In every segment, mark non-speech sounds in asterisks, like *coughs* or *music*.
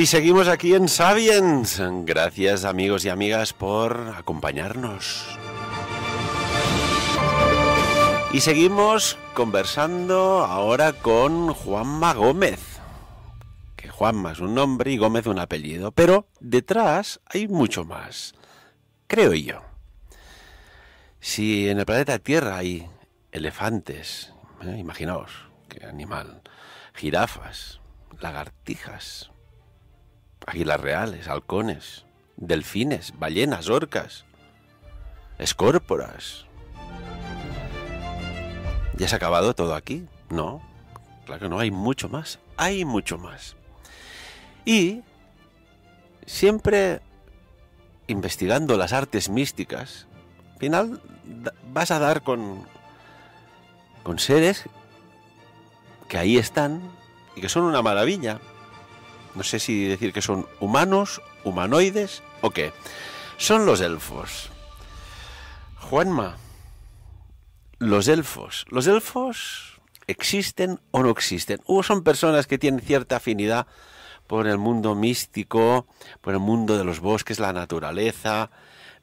Y seguimos aquí en Sabiens. Gracias amigos y amigas por acompañarnos. Y seguimos conversando ahora con Juanma Gómez. Que Juanma es un nombre y Gómez un apellido. Pero detrás hay mucho más. Creo yo. Si en el planeta Tierra hay elefantes, eh, imaginaos, qué animal, jirafas, lagartijas, águilas reales, halcones, delfines, ballenas, orcas, escórporas. ¿Ya se ha acabado todo aquí? No, claro que no, hay mucho más, hay mucho más. Y siempre investigando las artes místicas, al final vas a dar con, con seres que ahí están y que son una maravilla, no sé si decir que son humanos, humanoides o qué. Son los elfos. Juanma, los elfos. Los elfos existen o no existen. O son personas que tienen cierta afinidad por el mundo místico, por el mundo de los bosques, la naturaleza,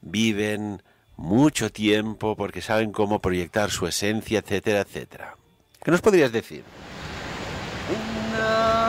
viven mucho tiempo porque saben cómo proyectar su esencia, etcétera, etcétera. ¿Qué nos podrías decir? Una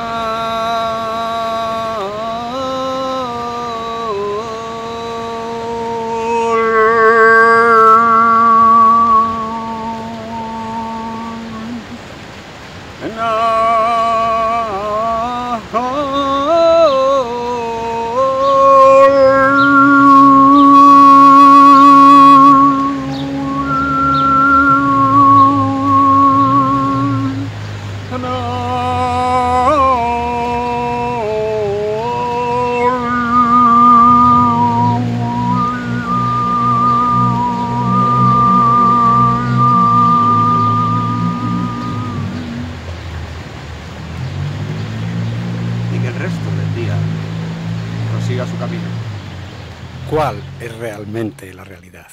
cuál es realmente la realidad.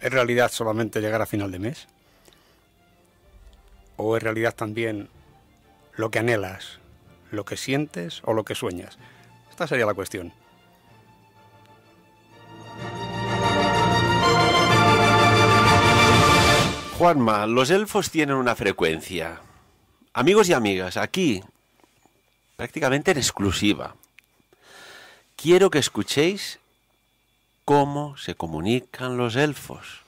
¿Es realidad solamente llegar a final de mes? ¿O es realidad también lo que anhelas, lo que sientes o lo que sueñas? Esta sería la cuestión. Juanma, los elfos tienen una frecuencia. Amigos y amigas, aquí, prácticamente en exclusiva. Quiero que escuchéis cómo se comunican los elfos.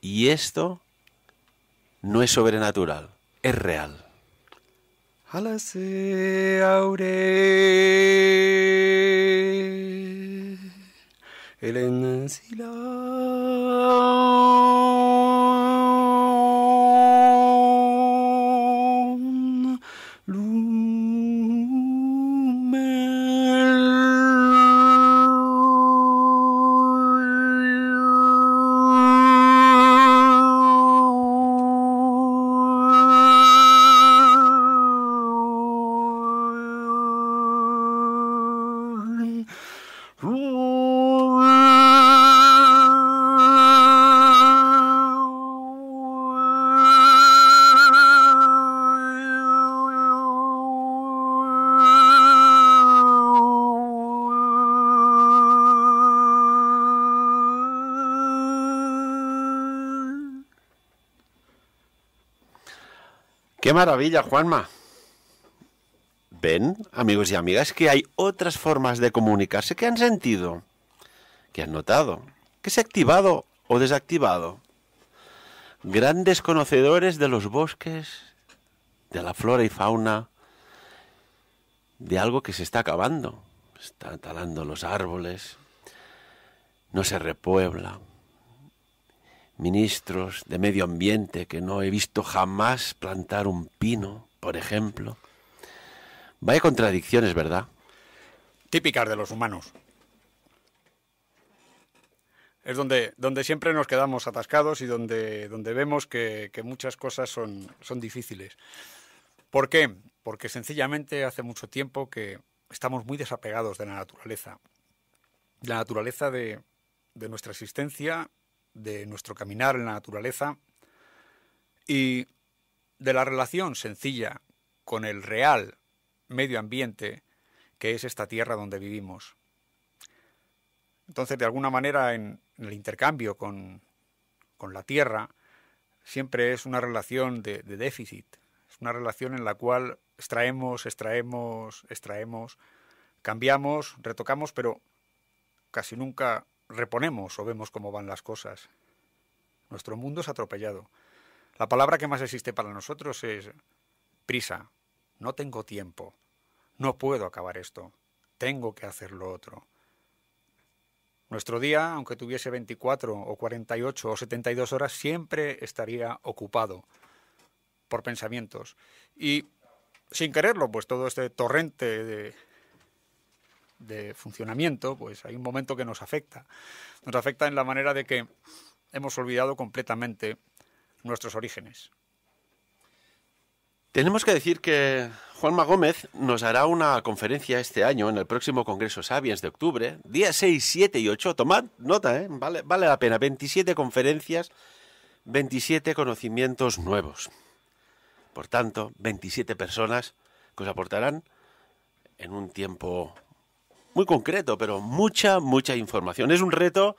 Y esto no es sobrenatural, es real. aure el Qué maravilla, Juanma. Ven, amigos y amigas, que hay otras formas de comunicarse que han sentido, que han notado, que se ha activado o desactivado. Grandes conocedores de los bosques, de la flora y fauna, de algo que se está acabando. Están talando los árboles, no se repuebla, ministros de medio ambiente que no he visto jamás plantar un pino, por ejemplo. Vaya contradicciones, ¿verdad? Típicas de los humanos. Es donde, donde siempre nos quedamos atascados y donde, donde vemos que, muchas cosas son, son difíciles. ¿Por qué? Porque sencillamente hace mucho tiempo que estamos muy desapegados de la naturaleza. La naturaleza de, de nuestra existencia de nuestro caminar en la naturaleza y de la relación sencilla con el real medio ambiente que es esta tierra donde vivimos. Entonces, de alguna manera, en, el intercambio con, con, la tierra, siempre es una relación de, de, déficit, es una relación en la cual extraemos, extraemos, extraemos, cambiamos, retocamos, pero casi nunca reponemos o vemos cómo van las cosas. Nuestro mundo es atropellado. La palabra que más existe para nosotros es prisa. No tengo tiempo. No puedo acabar esto. Tengo que hacer lo otro. Nuestro día, aunque tuviese 24 o 48 o 72 horas, siempre estaría ocupado por pensamientos. Y sin quererlo, pues todo este torrente de de funcionamiento, pues hay un momento que nos afecta. Nos afecta en la manera de que hemos olvidado completamente nuestros orígenes. Tenemos que decir que Juanma Gómez nos hará una conferencia este año en el próximo Congreso Sabiens de octubre, día 6, 7 y 8. Tomad nota, ¿eh? vale, vale la pena. 27 conferencias, 27 conocimientos nuevos. Por tanto, 27 personas que os aportarán en un tiempo muy concreto, pero mucha, mucha información. Es un reto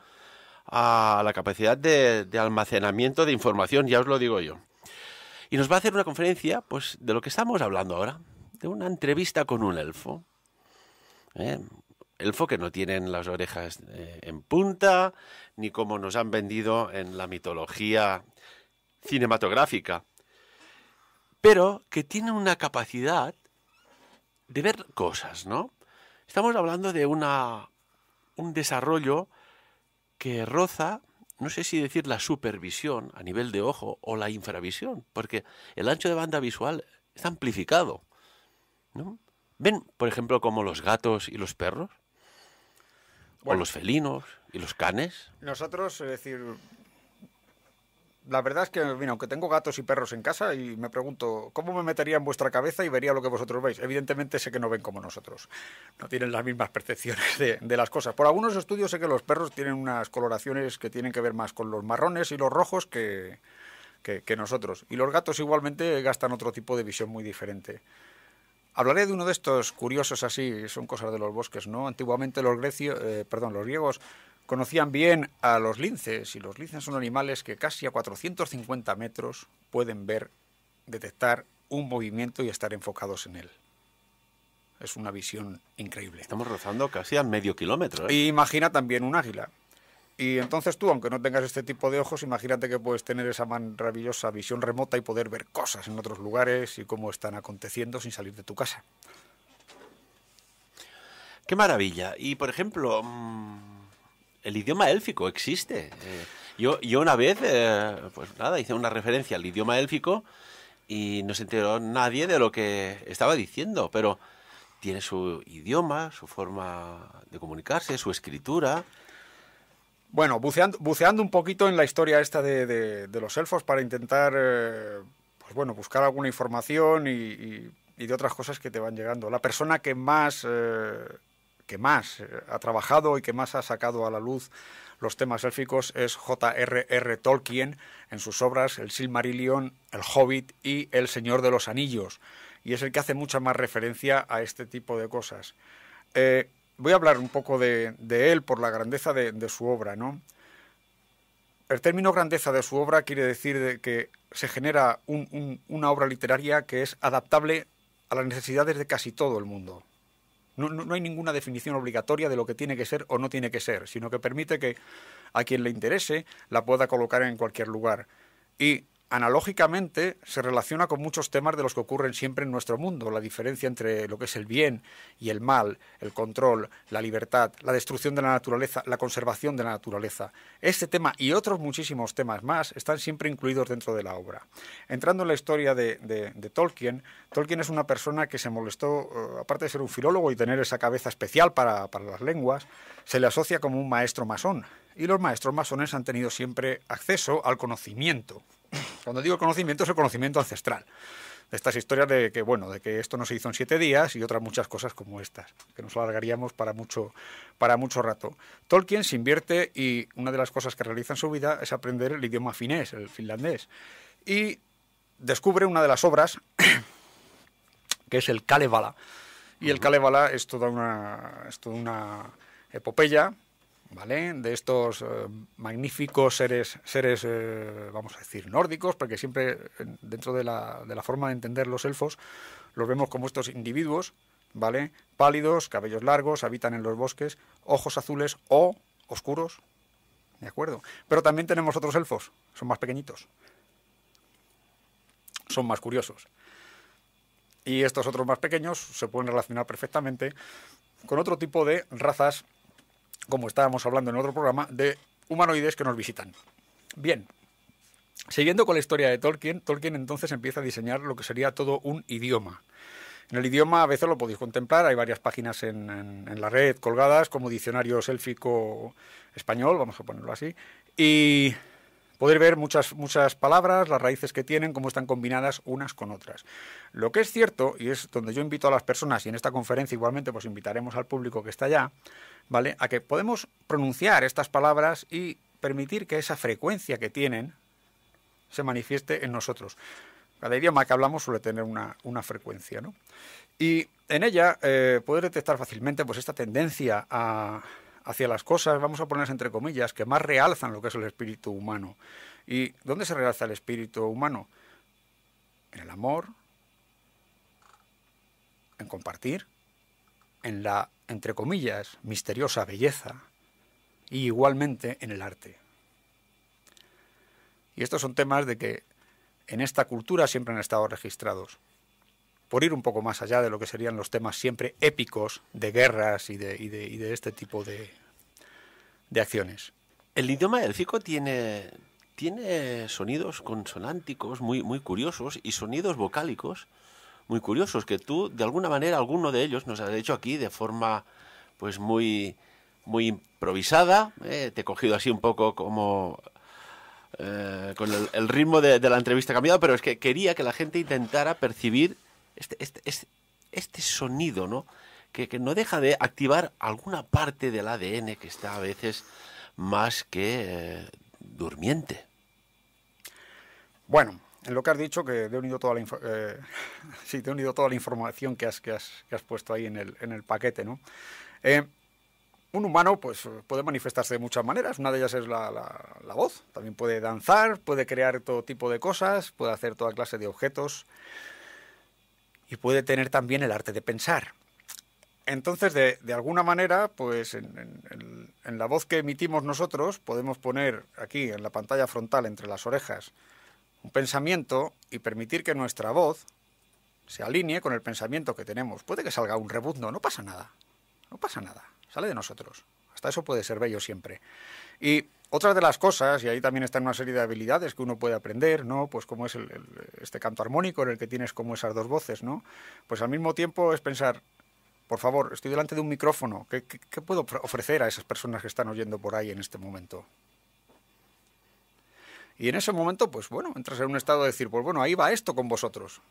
a la capacidad de, almacenamiento de información, ya os lo digo yo. Y nos va a hacer una conferencia, pues, de lo que estamos hablando ahora, de una entrevista con un elfo. ¿eh? Elfo que no tienen las orejas eh, en punta, ni como nos han vendido en la mitología cinematográfica, pero que tiene una capacidad de ver cosas, ¿no? Estamos hablando de una, un desarrollo que roza, no sé si decir la supervisión a nivel de ojo o la infravisión, porque el ancho de banda visual está amplificado. ¿no? ¿Ven, por ejemplo, como los gatos y los perros? ¿O los felinos y los canes? Nosotros, es decir, la verdad es que, mira, aunque tengo gatos y perros en casa y me pregunto, ¿cómo me metería en vuestra cabeza y vería lo que vosotros veis? Evidentemente sé que no ven como nosotros, no tienen las mismas percepciones de, las cosas. Por algunos estudios sé que los perros tienen unas coloraciones que tienen que ver más con los marrones y los rojos que, nosotros. Y los gatos igualmente gastan otro tipo de visión muy diferente. Hablaré de uno de estos curiosos así, son cosas de los bosques, ¿no? Antiguamente los eh, griegos Conocían bien a los linces y los linces son animales que casi a 450 metros pueden ver, detectar un movimiento y estar enfocados en él. Es una visión increíble. Estamos rozando casi a medio kilómetro. Y ¿eh? imagina también un águila. Y entonces tú, aunque no tengas este tipo de ojos, imagínate que puedes tener esa maravillosa visión remota y poder ver cosas en otros lugares y cómo están aconteciendo sin salir de tu casa. Qué maravilla. Y por ejemplo, mm, el idioma élfico existe. Eh, yo, yo una vez, eh, pues nada, hice una referencia al idioma élfico y no se enteró nadie de lo que estaba diciendo, pero tiene su idioma, su forma de comunicarse, su escritura. Bueno, buceando, buceando un poquito en la historia esta de, los elfos para intentar, eh, pues bueno, buscar alguna información y, y, de otras cosas que te van llegando. La persona que más que más eh, ha trabajado y que más ha sacado a la luz los temas élficos es J.R.R. Tolkien en sus obras El Silmarillion, El Hobbit y El Señor de los Anillos, y es el que hace mucha más referencia a este tipo de cosas. Eh, voy a hablar un poco de, él por la grandeza de, su obra, ¿no? El término grandeza de su obra quiere decir que se genera una obra literaria que es adaptable a las necesidades de casi todo el mundo. No, no, hay ninguna definición obligatoria de lo que tiene que ser o no tiene que ser, sino que permite que a quien le interese la pueda colocar en cualquier lugar. Y analógicamente se relaciona con muchos temas de los que ocurren siempre en nuestro mundo, la diferencia entre lo que es el bien y el mal, el control, la libertad, la destrucción de la naturaleza, la conservación de la naturaleza. Este tema y otros muchísimos temas más están siempre incluidos dentro de la obra. Entrando en la historia de, Tolkien, Tolkien es una persona que se molestó, eh, aparte de ser un filólogo y tener esa cabeza especial para las lenguas, se le asocia como un maestro masón. Y los maestros masones han tenido siempre acceso al conocimiento cuando digo conocimiento es el conocimiento ancestral. De estas historias de que, bueno, de que esto no se hizo en siete días y otras muchas cosas como estas, que nos alargaríamos para mucho, para mucho rato. Tolkien se invierte y una de las cosas que realiza en su vida es aprender el idioma finés, el finlandés. Y descubre una de las obras, *coughs* que es el Kalevala. Y el Kalevala es toda una, es toda una epopeya de estos eh, magníficos seres, seres eh, vamos a decir, nórdicos, porque siempre eh, dentro de la, de la, forma de entender los elfos los vemos como estos individuos, ¿vale? Pálidos, cabellos largos, habitan en los bosques, ojos azules o oscuros, ¿de acuerdo? Pero también tenemos otros elfos, son más pequeñitos, son más curiosos. Y estos otros más pequeños se pueden relacionar perfectamente con otro tipo de razas como estábamos hablando en otro programa, de humanoides que nos visitan. Bien, siguiendo con la historia de Tolkien, Tolkien entonces empieza a diseñar lo que sería todo un idioma. En el idioma a veces lo podéis contemplar, hay varias páginas en, la red colgadas como diccionario élfico español, vamos a ponerlo así, y poder ver muchas, muchas palabras, las raíces que tienen, cómo están combinadas unas con otras. Lo que es cierto, y es donde yo invito a las personas, y en esta conferencia igualmente pues invitaremos al público que está allá, ¿vale? A que podemos pronunciar estas palabras y permitir que esa frecuencia que tienen se manifieste en nosotros. Cada idioma que hablamos suele tener una, frecuencia, ¿no? Y en ella eh, poder detectar fácilmente pues esta tendencia a hacia las cosas, vamos a ponerse entre comillas, que más realzan lo que es el espíritu humano. ¿Y dónde se realza el espíritu humano? En el amor, en compartir, en la, entre comillas, misteriosa belleza y igualmente en el arte. Y estos son temas de que en esta cultura siempre han estado registrados por ir un poco más allá de lo que serían los temas siempre épicos de guerras y de, y de, este tipo de, acciones. El idioma élfico tiene, tiene sonidos consonánticos muy, muy curiosos y sonidos vocálicos muy curiosos que tú, de alguna manera, alguno de ellos nos has hecho aquí de forma pues muy, muy improvisada. Eh, te he cogido así un poco como eh, con el, ritmo de, de, la entrevista cambiado, pero es que quería que la gente intentara percibir este este, este, este, sonido, ¿no? Que, no deja de activar alguna parte del ADN que está a veces más que eh, durmiente. Bueno, en lo que has dicho, que te he unido toda la, eh, *laughs* te he unido toda la información que has, que has, puesto ahí en el, en el paquete, ¿no? Eh, un humano pues, puede manifestarse de muchas maneras. Una de ellas es la, la, la, voz. También puede danzar, puede crear todo tipo de cosas, puede hacer toda clase de objetos y puede tener también el arte de pensar. Entonces, de, alguna manera, pues en, la voz que emitimos nosotros podemos poner aquí en la pantalla frontal entre las orejas un pensamiento y permitir que nuestra voz se alinee con el pensamiento que tenemos. Puede que salga un rebuzno, no pasa nada, no pasa nada, sale de nosotros. Hasta eso puede ser bello siempre. Y otra de las cosas, y ahí también están una serie de habilidades que uno puede aprender, ¿no? Pues como es este canto armónico en el que tienes como esas dos voces, ¿no? Pues al mismo tiempo es pensar, por favor, estoy delante de un micrófono, ¿qué, puedo ofrecer a esas personas que están oyendo por ahí en este momento? Y en ese momento, pues bueno, entras en un estado de decir, pues bueno, ahí va esto con vosotros.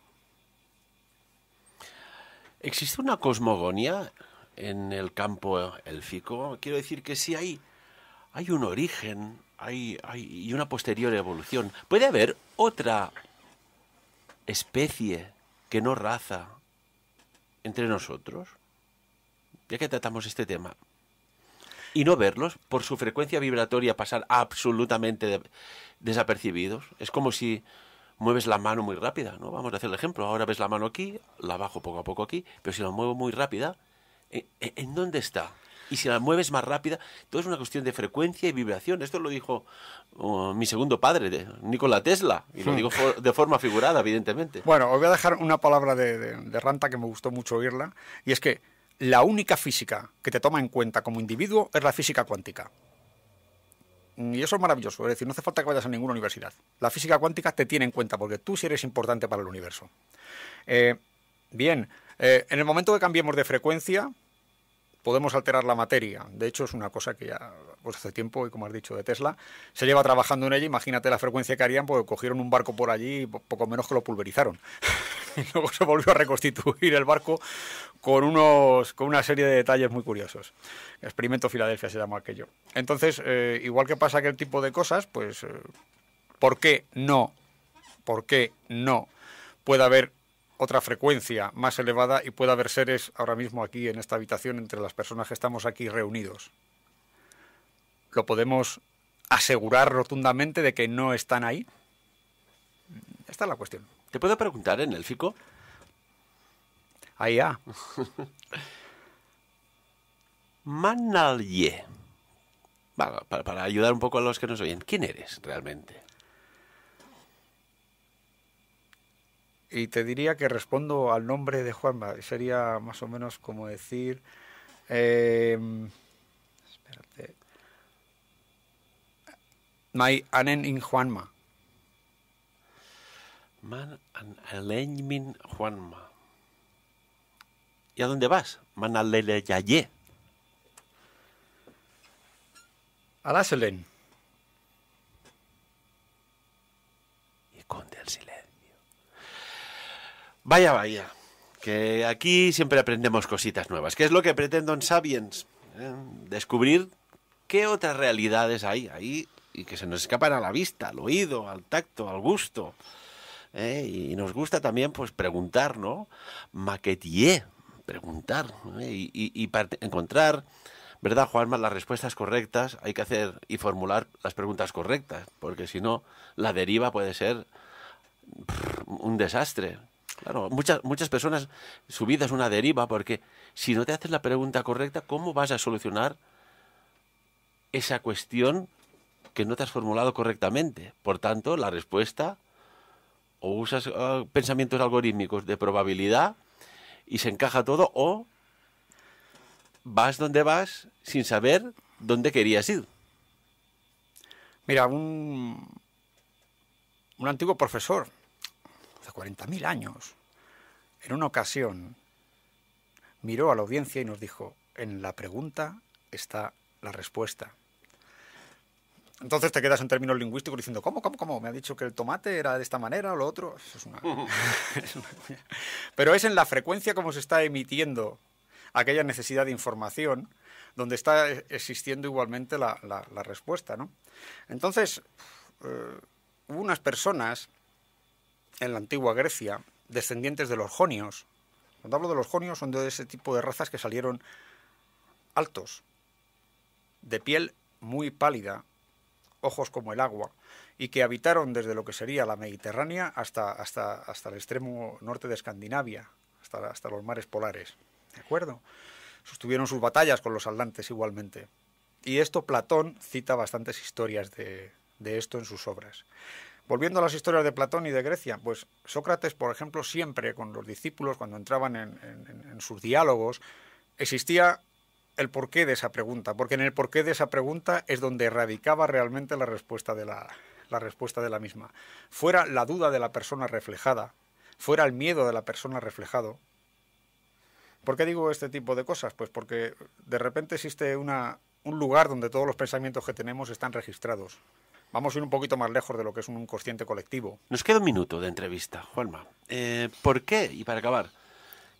¿Existe una cosmogonía en el campo élfico? Quiero decir que sí hay hay un origen hay, hay, y una posterior evolución. ¿Puede haber otra especie que no raza entre nosotros? Ya que tratamos este tema. Y no verlos, por su frecuencia vibratoria, pasar absolutamente desapercibidos. Es como si mueves la mano muy rápida, ¿no? Vamos a hacer el ejemplo. Ahora ves la mano aquí, la bajo poco a poco aquí, pero si la muevo muy rápida, en dónde está? y si la mueves más rápida, todo es una cuestión de frecuencia y vibración. Esto lo dijo uh, mi segundo padre, Nikola Tesla, y lo hmm. digo de forma figurada, evidentemente. Bueno, os voy a dejar una palabra de, Ranta que me gustó mucho oírla, y es que la única física que te toma en cuenta como individuo es la física cuántica. Mm, y eso es maravilloso, es decir, no hace falta que vayas a ninguna universidad. La física cuántica te tiene en cuenta porque tú sí eres importante para el universo. Eh, bien, eh, en el momento que cambiemos de frecuencia, podemos alterar la materia. De hecho, es una cosa que ya pues hace tiempo, y como has dicho, de Tesla, se lleva trabajando en ella. Imagínate la frecuencia que harían, porque cogieron un barco por allí y poco menos que lo pulverizaron. *laughs* y luego se volvió a reconstituir el barco con, unos, con una serie de detalles muy curiosos. Experimento Filadelfia se llama aquello. Entonces, eh, igual que pasa aquel tipo de cosas, pues, eh, ¿por qué no? ¿Por qué no puede haber otra frecuencia más elevada y puede haber seres ahora mismo aquí en esta habitación entre las personas que estamos aquí reunidos. ¿Lo podemos asegurar rotundamente de que no están ahí? Esta es la cuestión. ¿Te puedo preguntar en élfico? Ahí ya. Ah. *laughs* Manalie. para, para, ayudar un poco a los que nos oyen, ¿quién eres realmente? Y te diría que respondo al nombre de Juanma. Sería más o menos como decir. Eh, espérate. My Anen in Juanma. Man Alenmin Juanma. ¿Y a dónde vas? Man Aleleyayé. Alaselen. Y con el silencio. Vaya, vaya, que aquí siempre aprendemos cositas nuevas, que es lo que pretendo en Sapiens, ¿eh? descubrir qué otras realidades hay ahí y que se nos escapan a la vista, al oído, al tacto, al gusto. ¿eh? Y nos gusta también pues preguntar, ¿no? Maquetier, preguntar y, y encontrar, ¿verdad, Juanma? Las respuestas correctas hay que hacer y formular las preguntas correctas, porque si no, la deriva puede ser un desastre muchas, muchas personas, su vida es una deriva porque si no te haces la pregunta correcta, ¿cómo vas a solucionar esa cuestión que no te has formulado correctamente? Por tanto, la respuesta o usas ah, pensamientos algorítmicos de probabilidad y se encaja todo o vas donde vas sin saber dónde querías ir. Mira, un, un antiguo profesor 40.000 años, en una ocasión miró a la audiencia y nos dijo, en la pregunta está la respuesta. Entonces te quedas en términos lingüísticos diciendo, ¿cómo, cómo, cómo? Me ha dicho que el tomate era de esta manera o lo otro. es *laughs* *laughs* Pero es en la frecuencia como se está emitiendo aquella necesidad de información donde está existiendo igualmente la, respuesta, ¿no? Entonces, eh, hubo unas personas en la antigua Grecia, descendientes de los jonios. Cuando hablo de los jonios son de ese tipo de razas que salieron altos, de piel muy pálida, ojos como el agua, y que habitaron desde lo que sería la Mediterránea hasta, hasta, hasta el extremo norte de Escandinavia, hasta, hasta los mares polares. ¿De acuerdo? Sostuvieron sus batallas con los atlantes igualmente. Y esto Platón cita bastantes historias de, de esto en sus obras. Volviendo a las historias de Platón y de Grecia, pues Sócrates, por ejemplo, siempre con los discípulos, cuando entraban en, sus diálogos, existía el porqué de esa pregunta, porque en el porqué de esa pregunta es donde radicaba realmente la respuesta de la, respuesta de la misma. Fuera la duda de la persona reflejada, fuera el miedo de la persona reflejado. ¿Por qué digo este tipo de cosas? Pues porque de repente existe un lugar donde todos los pensamientos que tenemos están registrados. Vamos a ir un poquito más lejos de lo que es un consciente colectivo. Nos queda un minuto de entrevista, Juanma. Eh, ¿Por qué? Y para acabar,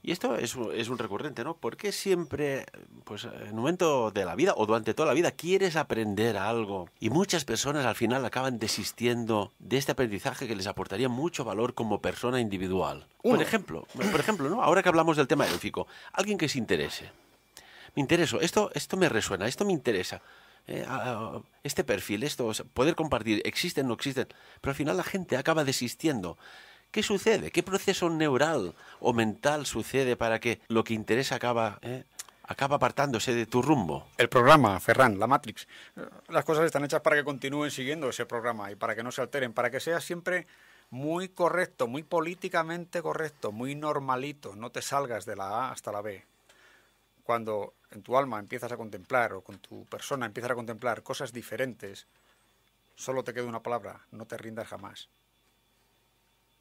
y esto es, un recurrente, ¿no? ¿Por qué siempre, pues en un momento de la vida o durante toda la vida, quieres aprender algo? Y muchas personas al final acaban desistiendo de este aprendizaje que les aportaría mucho valor como persona individual. Por ejemplo, por ejemplo, ¿no? Ahora que hablamos del tema élfico, alguien que se interese. Me intereso, esto, esto me resuena, esto me interesa. Eh, este perfil, esto, poder compartir, existen, o no existen, pero al final la gente acaba desistiendo. ¿Qué sucede? ¿Qué proceso neural o mental sucede para que lo que interesa acaba, eh, acaba apartándose de tu rumbo? El programa, Ferran, la Matrix. Las cosas están hechas para que continúen siguiendo ese programa y para que no se alteren, para que sea siempre muy correcto, muy políticamente correcto, muy normalito, no te salgas de la A hasta la B. Cuando en tu alma empiezas a contemplar o con tu persona empiezas a contemplar cosas diferentes, solo te queda una palabra, no te rindas jamás.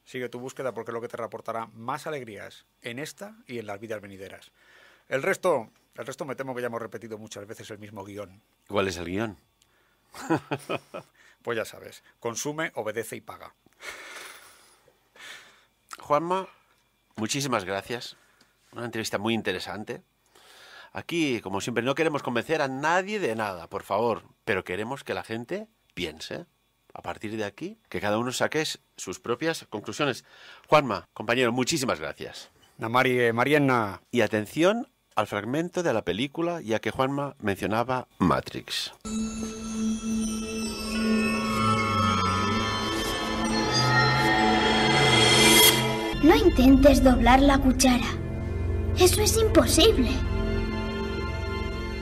Sigue tu búsqueda porque es lo que te reportará más alegrías en esta y en las vidas venideras. El resto, el resto me temo que ya hemos repetido muchas veces el mismo guión. ¿Cuál es el guión? *laughs* pues ya sabes, consume, obedece y paga. Juanma, muchísimas gracias. Una entrevista muy interesante. Aquí, como siempre, no queremos convencer a nadie de nada, por favor, pero queremos que la gente piense. A partir de aquí, que cada uno saque sus propias conclusiones. Juanma, compañero, muchísimas gracias. Eh, y atención al fragmento de la película, ya que Juanma mencionaba Matrix. No intentes doblar la cuchara. Eso es imposible.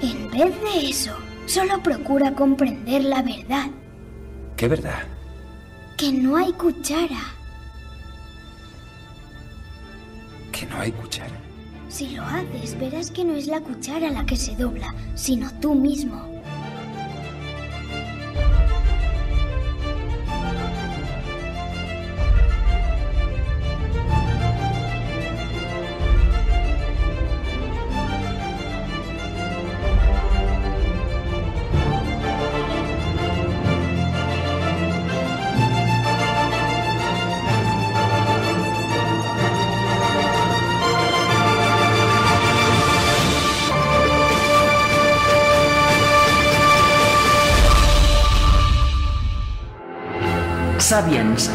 En vez de eso, solo procura comprender la verdad. ¿Qué verdad? Que no hay cuchara. ¿Que no hay cuchara? Si lo haces, verás que no es la cuchara la que se dobla, sino tú mismo. Sapiens.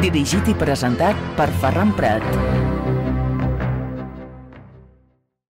Dirigit i presentat per Ferran Prat.